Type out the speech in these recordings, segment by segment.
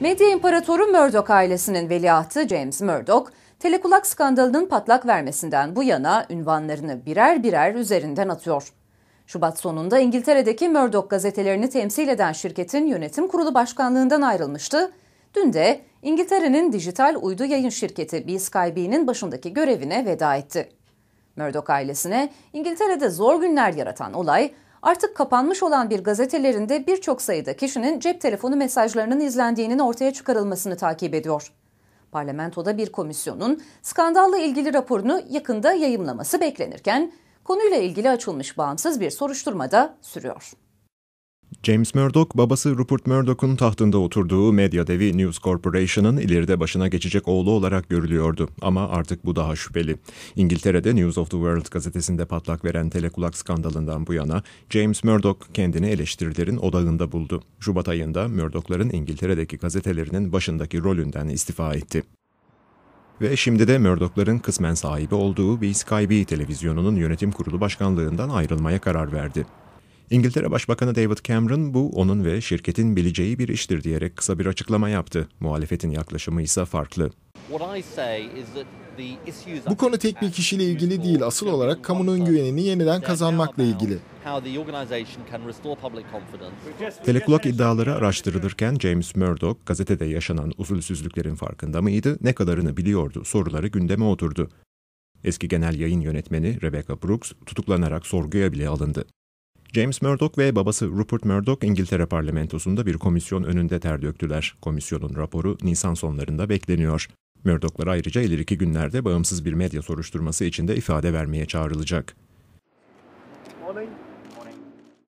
Medya imparatoru Murdoch ailesinin veliahtı James Murdoch, telekulak skandalının patlak vermesinden bu yana ünvanlarını birer birer üzerinden atıyor. Şubat sonunda İngiltere'deki Murdoch gazetelerini temsil eden şirketin yönetim kurulu başkanlığından ayrılmıştı. Dün de İngiltere'nin dijital uydu yayın şirketi BSkyB'nin başındaki görevine veda etti. Murdoch ailesine İngiltere'de zor günler yaratan olay artık kapanmış olan bir gazetelerinde birçok sayıda kişinin cep telefonu mesajlarının izlendiğinin ortaya çıkarılmasını takip ediyor. Parlamentoda bir komisyonun skandalla ilgili raporunu yakında yayımlaması beklenirken konuyla ilgili açılmış bağımsız bir soruşturma da sürüyor. James Murdoch, babası Rupert Murdoch'un tahtında oturduğu medya devi News Corporation'ın ileride başına geçecek oğlu olarak görülüyordu. Ama artık bu daha şüpheli. İngiltere'de News of the World gazetesinde patlak veren telekulak skandalından bu yana James Murdoch kendini eleştirilerin odağında buldu. Şubat ayında Murdoch'ların İngiltere'deki gazetelerinin başındaki rolünden istifa etti ve şimdi de Murdoch'ların kısmen sahibi olduğu BSKB televizyonunun yönetim kurulu başkanlığından ayrılmaya karar verdi. İngiltere Başbakanı David Cameron bu onun ve şirketin bileceği bir iştir diyerek kısa bir açıklama yaptı. Muhalefetin yaklaşımı ise farklı. Bu konu tek bir kişiyle ilgili değil, asıl olarak kamunun güvenini yeniden kazanmakla ilgili. Telekulak iddiaları araştırılırken James Murdoch gazetede yaşanan usulsüzlüklerin farkında mıydı, ne kadarını biliyordu soruları gündeme oturdu. Eski genel yayın yönetmeni Rebecca Brooks tutuklanarak sorguya bile alındı. James Murdoch ve babası Rupert Murdoch İngiltere parlamentosunda bir komisyon önünde ter döktüler. Komisyonun raporu Nisan sonlarında bekleniyor. Murdoch'lar ayrıca ileriki günlerde bağımsız bir medya soruşturması içinde ifade vermeye çağrılacak. Morning.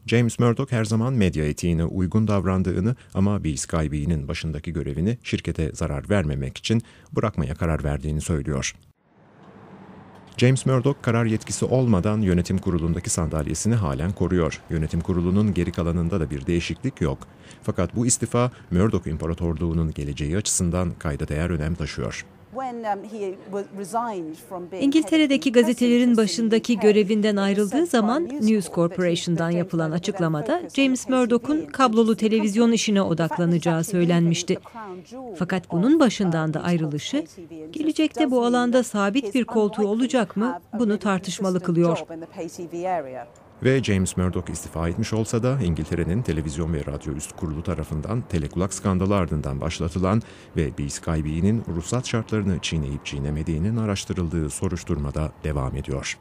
James Murdoch her zaman medya etiğine uygun davrandığını ama BSkyB'nin başındaki görevini şirkete zarar vermemek için bırakmaya karar verdiğini söylüyor. James Murdoch karar yetkisi olmadan yönetim kurulundaki sandalyesini halen koruyor. Yönetim kurulunun geri kalanında da bir değişiklik yok. Fakat bu istifa Murdoch İmparatorluğu'nun geleceği açısından kayda değer önem taşıyor. Um, İngiltere'deki gazetelerin başındaki görevinden ayrıldığı zaman News Corporation'dan yapılan açıklamada James Murdoch'un kablolu televizyon işine odaklanacağı söylenmişti. Fakat bunun um, başından da ayrılışı, gelecekte bu alanda sabit bir koltuğu olacak mı bunu tartışmalı kılıyor ve James Murdoch istifa etmiş olsa da İngiltere'nin televizyon ve radyo üst kurulu tarafından telekulak skandalı ardından başlatılan ve BSKB'nin ruhsat şartlarını çiğneyip çiğnemediğinin araştırıldığı soruşturmada devam ediyor.